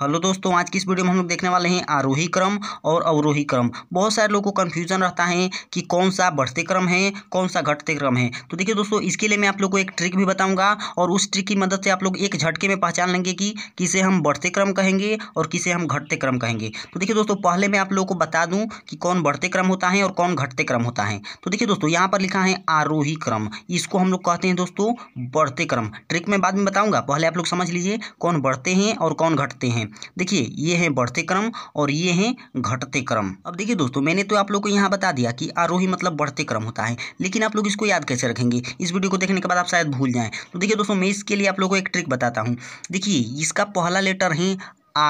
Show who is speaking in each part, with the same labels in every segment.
Speaker 1: hello दोस्तों आज की इस वीडियो में हम लोग देखने वाले हैं आरोही क्रम और अवरोही क्रम बहुत सारे लोगों को कन्फ्यूजन रहता है कि कौन सा बढ़ते क्रम है कौन सा घटते क्रम है तो देखिए दोस्तों इसके लिए मैं आप लोग को एक ट्रिक भी बताऊंगा और उस ट्रिक की मदद से आप लोग एक झटके में पहचान लेंगे कि किसे हम बढ़ते क्रम कहेंगे और किसे हम घटते क्रम कहेंगे तो देखिए दोस्तों पहले मैं आप लोग को बता दूँ कि कौन बढ़ते क्रम होता है और कौन घटते क्रम होता है तो देखिए दोस्तों यहाँ पर लिखा है आरोही क्रम इसको हम लोग कहते हैं दोस्तों बढ़ते क्रम ट्रिक मैं बाद में बताऊँगा पहले आप लोग समझ लीजिए कौन बढ़ते हैं और कौन घटते हैं हैं देखिए ये हैं बढ़ते क्रम और ये हैं घटते क्रम अब देखिए दोस्तों मैंने तो आप लोग को यहाँ बता दिया कि आरोही मतलब बढ़ते क्रम होता है लेकिन आप लोग इसको याद कैसे रखेंगे इस वीडियो को देखने के बाद आप शायद भूल जाएँ तो देखिए दोस्तों मैं इसके लिए आप लोग को एक ट्रिक बताता हूँ देखिए इसका पहला लेटर है आ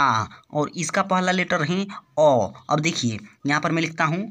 Speaker 1: और इसका पहला लेटर है अ अब देखिए यहाँ पर मैं लिखता हूँ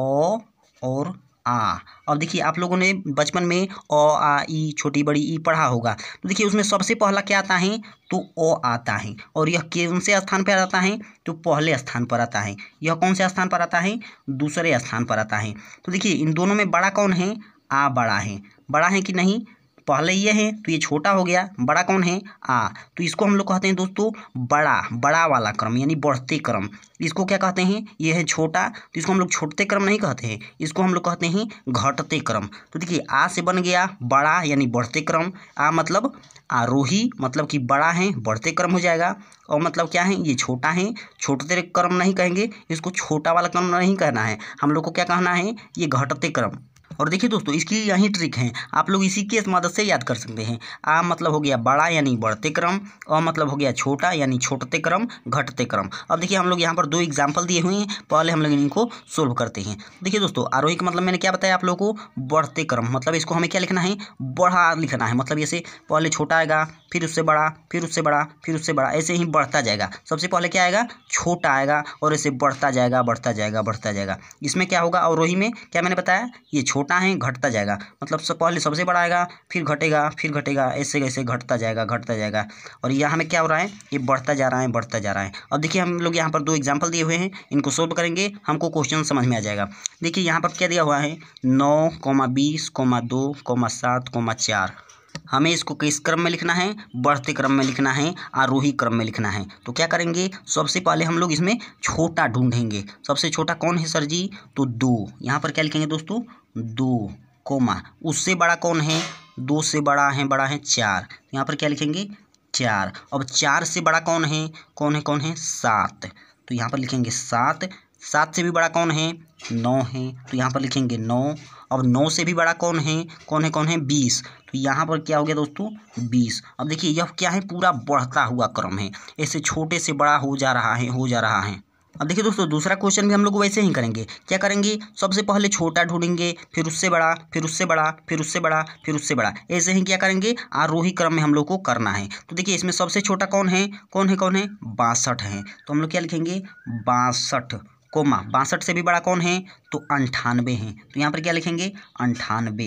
Speaker 1: अ और आ हाँ, अब देखिए आप लोगों ने बचपन में अ आ ई छोटी बड़ी ई पढ़ा होगा तो देखिए उसमें सबसे पहला क्या आता है तो ओ आता है और यह कौन से स्थान पर आता है तो पहले स्थान पर आता है यह कौन से स्थान पर आता है दूसरे स्थान पर आता है तो देखिए इन दोनों में बड़ा कौन है आ बड़ा है बड़ा है कि नहीं पहले ये है तो ये छोटा हो गया बड़ा कौन है आ तो इसको हम लोग कहते हैं दोस्तों बड़ा बड़ा वाला क्रम यानी बढ़ते क्रम इसको क्या कहते हैं ये है छोटा तो इसको हम लोग छोटते क्रम नहीं कहते हैं इसको हम लोग कहते हैं घटते क्रम तो देखिए आ से बन गया बड़ा यानी बढ़ते क्रम आ मतलब आरोही मतलब कि बड़ा है बढ़ते क्रम हो जाएगा और मतलब क्या है ये छोटा है छोटते क्रम नहीं कहेंगे इसको छोटा वाला क्रम नहीं कहना है हम लोग को क्या कहना है ये घटते क्रम और देखिए दोस्तों इसकी यही ट्रिक है आप लोग इसी की मदद से याद कर सकते हैं आ मतलब हो गया बड़ा यानी बढ़ते क्रम और मतलब हो गया छोटा यानी छोटते क्रम घटते क्रम अब देखिए हम लोग यहाँ पर दो एग्जाम्पल दिए हुए हैं पहले हम लोग इनको सोल्व करते हैं देखिए दोस्तों आरोही का मतलब मैंने क्या बताया आप लोगों को बढ़ते क्रम मतलब इसको हमें क्या लिखना है बढ़ा लिखना है मतलब ऐसे पहले छोटा आएगा फिर उससे बड़ा फिर उससे बड़ा फिर उससे बड़ा ऐसे ही बढ़ता जाएगा सबसे पहले क्या आएगा छोटा आएगा और ऐसे बढ़ता जाएगा बढ़ता जाएगा बढ़ता जाएगा इसमें क्या होगा अवरोही में क्या मैंने बताया ये छोटा छोटा है घटता जाएगा मतलब सब पहले सबसे बड़ा आएगा फिर घटेगा फिर घटेगा ऐसे ऐसे घटता जाएगा घटता जाएगा और यहाँ में क्या हो रहा है ये बढ़ता जा रहा है बढ़ता जा रहा है अब देखिए हम लोग यहाँ पर दो एग्जाम्पल दिए हुए हैं इनको सोल्व करेंगे हमको क्वेश्चन समझ में आ जाएगा देखिए यहाँ पर क्या दिया हुआ है नौ कोमा बीस कौमा दो कौमा सात कौमा चार हमें इसको किस क्रम में लिखना है बढ़ते क्रम में लिखना है आरोही क्रम में लिखना है तो क्या करेंगे सबसे पहले हम लोग इसमें छोटा ढूंढेंगे सबसे छोटा कौन है सर जी तो दो यहाँ पर क्या लिखेंगे दोस्तों दो कोमा उससे बड़ा कौन है दो से बड़ा है बड़ा है चार यहाँ पर क्या लिखेंगे चार अब चार से बड़ा कौन है कौन है कौन है सात तो यहाँ पर लिखेंगे सात सात से भी बड़ा कौन है नौ है तो यहाँ पर लिखेंगे नौ अब नौ से भी बड़ा कौन है कौन है कौन है बीस तो यहाँ पर क्या हो गया दोस्तों बीस अब देखिए यह क्या है पूरा बढ़ता हुआ क्रम है ऐसे छोटे से बड़ा हो जा रहा है हो जा रहा है अब देखिए दोस्तों दूसरा क्वेश्चन भी हम लोग वैसे ही करेंगे क्या करेंगे सबसे पहले छोटा ढूंढेंगे फिर उससे बड़ा फिर उससे बड़ा फिर उससे बड़ा फिर उससे बड़ा ऐसे ही क्या करेंगे आरोही क्रम में हम लोग को करना है तो देखिए इसमें सबसे छोटा कौन है कौन है कौन है बासठ है तो हम लोग क्या लिखेंगे बासठ कोमा बासठ से भी बड़ा कौन है तो अंठानवे है तो यहाँ पर क्या लिखेंगे अंठानवे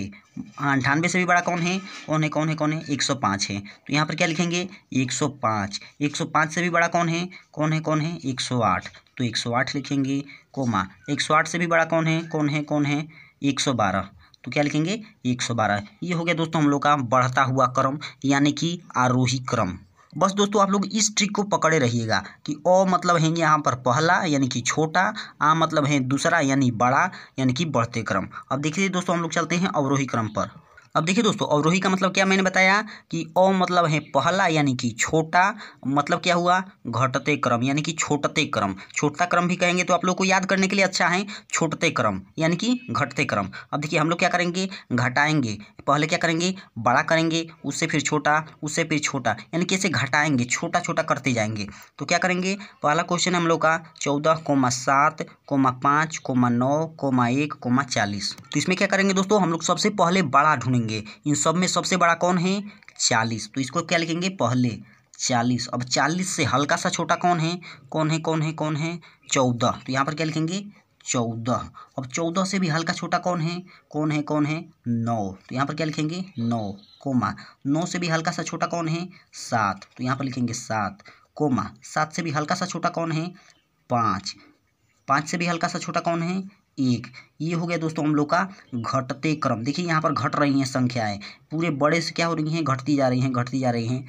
Speaker 1: अंठानवे से भी बड़ा कौन है कौन है कौन है कौन है एक सौ पाँच है तो यहाँ पर क्या लिखेंगे एक सौ पाँच एक सौ पाँच से भी बड़ा कौन है कौन है कौन है एक सौ आठ तो एक सौ आठ लिखेंगे कोमा एक सौ आठ से भी बड़ा कौन है कौन है कौन है एक सौ बारह तो क्या लिखेंगे एक सौ बारह ये हो गया दोस्तों हम लोग का बढ़ता हुआ क्रम यानी कि आरोही क्रम बस दोस्तों आप लोग इस ट्रिक को पकड़े रहिएगा कि ओ मतलब है यहाँ पर पहला यानी कि छोटा आ मतलब है दूसरा यानी बड़ा यानी कि बढ़ते क्रम अब देखिए दोस्तों हम लोग चलते हैं अवरोही क्रम पर अब देखिए दोस्तों अवरोही का मतलब क्या मैंने बताया कि अ मतलब है पहला यानी कि छोटा मतलब क्या हुआ घटते क्रम यानी कि छोटते क्रम छोटा क्रम भी कहेंगे तो आप लोग को याद करने के लिए अच्छा है छोटते क्रम यानी कि घटते क्रम अब देखिए हम लोग क्या करेंगे घटाएंगे पहले क्या करेंगे बड़ा करेंगे उससे फिर छोटा उससे फिर छोटा यानी कि ऐसे घटाएंगे छोटा छोटा करते जाएंगे तो क्या करेंगे पहला क्वेश्चन हम लोग का चौदह कोमा सात कोमा पाँच कोमा नौ कोमा एक कोमा चालीस तो इसमें क्या करेंगे दोस्तों हम लोग सबसे पहले बड़ा ढूंढेंगे लिखेंगे इन सब में सबसे बड़ा कौन है चालीस तो इसको क्या लिखेंगे पहले चालीस अब चालीस से हल्का सा छोटा कौन है कौन है कौन है कौन है चौदह तो यहाँ पर क्या लिखेंगे चौदह अब चौदह से भी हल्का छोटा कौन है कौन है कौन है नौ तो यहाँ पर क्या लिखेंगे नौ कोमा नौ से भी हल्का सा छोटा कौन है सात तो यहाँ पर लिखेंगे सात कोमा सात से भी हल्का सा छोटा कौन है पाँच पाँच से भी हल्का सा छोटा कौन है एक ये हो गया दोस्तों हम लोग का घटते क्रम देखिए यहाँ पर घट रही हैं संख्याएं पूरे बड़े से क्या हो रही हैं घटती जा रही हैं घटती जा रही हैं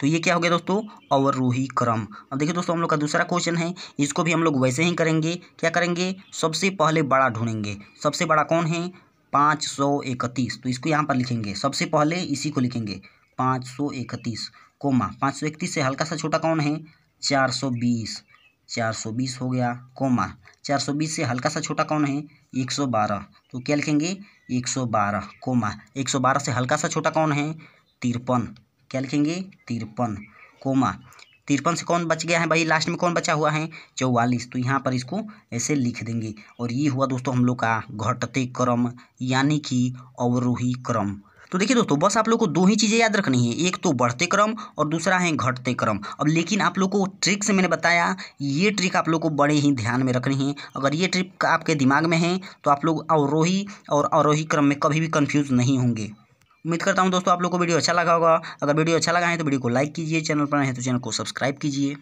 Speaker 1: तो ये क्या हो गया दोस्तों अवरोही क्रम अब देखिए दोस्तों हम लोग का दूसरा क्वेश्चन है इसको भी हम लोग वैसे ही करेंगे क्या करेंगे सबसे पहले बड़ा ढूंढेंगे सबसे बड़ा कौन है पाँच सौ इकतीस तो इसको यहाँ पर लिखेंगे सबसे पहले इसी को लिखेंगे पाँच सौ इकतीस कोमा पाँच सौ इकतीस से हल्का सा छोटा कौन है चार सौ बीस चार सौ बीस हो गया कोमा चार सौ बीस से हल्का सा छोटा कौन है एक सौ बारह तो क्या लिखेंगे एक सौ बारह कोमा एक सौ बारह से हल्का सा छोटा कौन है तिरपन क्या लिखेंगे तिरपन कोमा तिरपन से कौन बच गया है भाई लास्ट में कौन बचा हुआ है चौवालीस तो यहाँ पर इसको ऐसे लिख देंगे और ये हुआ दोस्तों हम लोग का घटते क्रम यानी कि अवरोही क्रम तो देखिए दोस्तों बस आप लोग को दो ही चीज़ें याद रखनी है एक तो बढ़ते क्रम और दूसरा है घटते क्रम अब लेकिन आप लोग को ट्रिक से मैंने बताया ये ट्रिक आप लोग को बड़े ही ध्यान में रखनी है अगर ये ट्रिक आपके दिमाग में है तो आप लोग अवरोही और अवरोही क्रम में कभी भी कन्फ्यूज़ नहीं होंगे उम्मीद करता हूँ दोस्तों आप लोग को वीडियो अच्छा लगा होगा अगर वीडियो अच्छा लगा है तो वीडियो को लाइक कीजिए चैनल पर है तो चैनल को सब्सक्राइब कीजिए